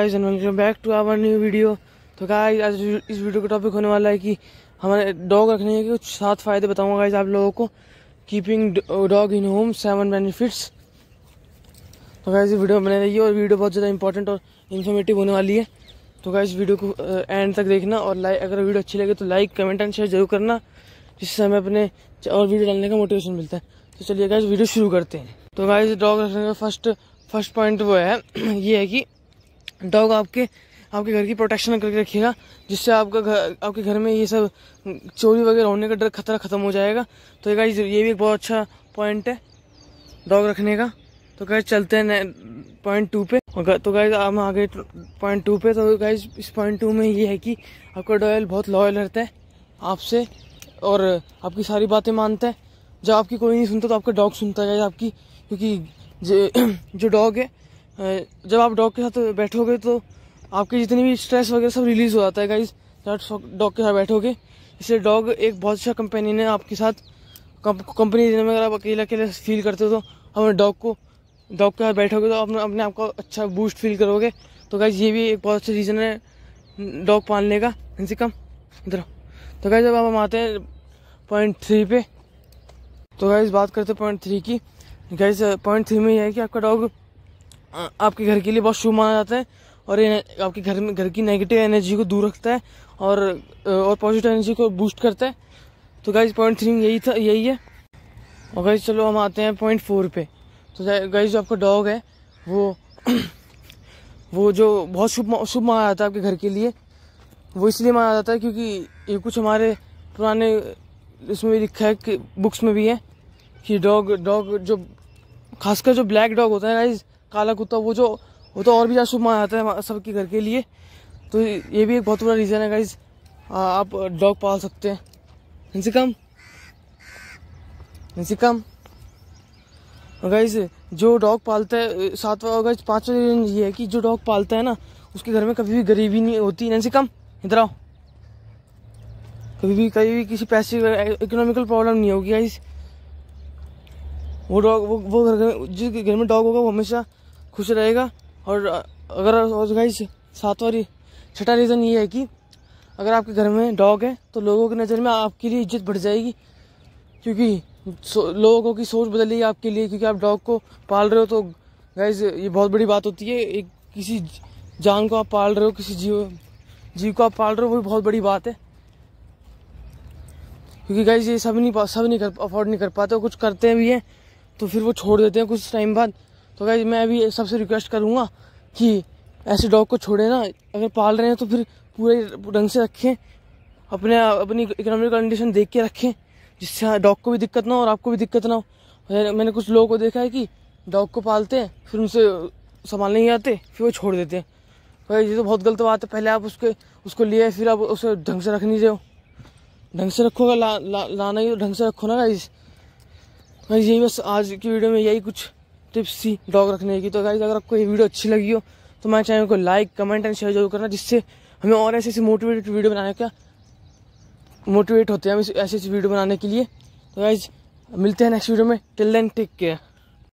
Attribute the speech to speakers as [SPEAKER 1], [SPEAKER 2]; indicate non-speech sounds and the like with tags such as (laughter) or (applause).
[SPEAKER 1] guys and welcome back to our new video तो guys आज इस वीडियो का टॉपिक होने वाला है कि हमारे डॉग रखने के कुछ सात फ़ायदे बताऊंगा गाइस आप लोगों को keeping dog in home seven benefits तो गाइस ये वीडियो बने रही और वीडियो बहुत ज़्यादा इंपॉर्टेंट और इन्फॉर्मेटिव होने वाली है तो इस वीडियो को एंड तक देखना और लाइक अगर वीडियो अच्छी लगे तो लाइक कमेंट एंड शेयर जरूर करना जिससे हमें अपने और वीडियो डालने का मोटिवेशन मिलता है तो चलिए गाइज वीडियो शुरू करते हैं तो गाइज डॉग रखने का फर्स्ट फर्स्ट पॉइंट वो है (clears throat) ये है कि डॉग आपके आपके घर की प्रोटेक्शन करके रखिएगा जिससे आपका घर आपके घर में ये सब चोरी वगैरह होने का डर खतरा ख़त्म हो जाएगा तो एक ये भी एक बहुत अच्छा पॉइंट है डॉग रखने का तो गाइज चलते हैं पॉइंट टू तो पे तो गाइज हम आ गए पॉइंट टू पे तो गाइज इस पॉइंट टू में ये है कि आपका डॉयल बहुत लॉयल रहता है आपसे और आपकी सारी बातें मानता है जब आपकी कोई नहीं सुनता तो आपका डॉग सुनता है आपकी क्योंकि जो डॉग (clears throat) है जब आप डॉग के साथ बैठोगे तो आपकी जितनी भी स्ट्रेस वगैरह सब रिलीज हो जाता है गाइज जब डॉग के साथ बैठोगे इसलिए डॉग एक बहुत अच्छा कंपेनियन है आपके साथ कंपनी देने में अगर आप अकेले अकेले फील करते हो तो अपने डॉग को डॉग के साथ बैठोगे तो अपने अपने आप को अच्छा बूस्ट फील करोगे तो गाइज ये भी एक बहुत अच्छा रीज़न है डॉग पालने का इनसे कम इधर तो गाइज अब हम आते हैं पॉइंट थ्री पे तो गाइज बात करते हैं पॉइंट थ्री की गाइज पॉइंट थ्री में यह है कि आपका डॉग आपके घर के लिए बहुत शुभ माना जाता है और ये आपके घर में घर की नेगेटिव एनर्जी को दूर रखता है और और पॉजिटिव एनर्जी को बूस्ट करता है तो गाइज पॉइंट थ्री यही था यही है और गाइज चलो हम आते हैं पॉइंट फोर पे तो गाइज जो आपका डॉग है वो (clears throat) वो जो बहुत शुभ शुभ माना जाता है आपके घर के लिए वो इसलिए माना जाता है क्योंकि ये कुछ हमारे पुराने इसमें भी लिखा है कि बुक्स में भी है कि डॉग डॉग जो खासकर जो ब्लैक डॉग होता है गाइज काला कुत्ता वो जो वो तो और भी ज़्यादा शुभ माना जाता है सबके घर के लिए तो ये भी एक बहुत बड़ा रीज़न है गाइज आप डॉग पाल सकते हैं इनसे कम इनसे कम गाइज जो डॉग पालता है सातवा गाइज पाँचवा रीजन ये है कि जो डॉग पालता है ना उसके घर में कभी भी गरीबी नहीं होती इनसे कम इधर आओ कभी भी कभी भी किसी पैसे इकोनॉमिकल प्रॉब्लम नहीं होगी गाइज़ वो डॉग वो वो घर जिस घर में डॉग होगा वो हमेशा खुश रहेगा और अगर और गाइस सातवां छठा रीज़न ये है कि अगर आपके घर में डॉग है तो लोगों की नज़र में आपके लिए इज्जत बढ़ जाएगी क्योंकि लोगों की सोच बदलेगी आपके लिए क्योंकि आप डॉग को पाल रहे हो तो गाइज ये बहुत बड़ी बात होती है एक किसी जान को आप पाल रहे हो किसी जीव जीव को आप पाल रहे हो वो भी बहुत बड़ी बात है क्योंकि गाइज ये सब नहीं सब नहीं कर अफोर्ड नहीं कर पाते कुछ करते भी हैं तो फिर वो छोड़ देते हैं कुछ टाइम बाद तो गाइज मैं अभी सबसे रिक्वेस्ट करूँगा कि ऐसे डॉग को छोड़े ना अगर पाल रहे हैं तो फिर पूरे ढंग से रखें अपने अपनी इकोनॉमिक कंडीशन देख के रखें जिससे डॉग हाँ, को भी दिक्कत ना हो और आपको भी दिक्कत ना हो मैंने कुछ लोगों को देखा है कि डॉग को पालते हैं फिर उनसे संभालने ही आते फिर वो छोड़ देते हैं भाई ये तो बहुत गलत बात है पहले आप उसके उसको लिए फिर आप उसे ढंग से रखनी जाओ ढंग से रखोगा ला, ला, लाना ही तो ढंग से रखो ना गाइज़ गाइस हाँ यही बस आज की वीडियो में यही कुछ टिप्स थी डॉग रखने की तो गाइज अगर आपको ये वीडियो अच्छी लगी हो तो मैं चैनल को लाइक कमेंट एंड शेयर जरूर करना जिससे हमें और ऐसे ऐसे मोटिवेटेड वीडियो बनाने का मोटिवेट होते हैं हम ऐसे ऐसी वीडियो बनाने के लिए तो गाइज मिलते हैं नेक्स्ट वीडियो में टिल देन टेक केयर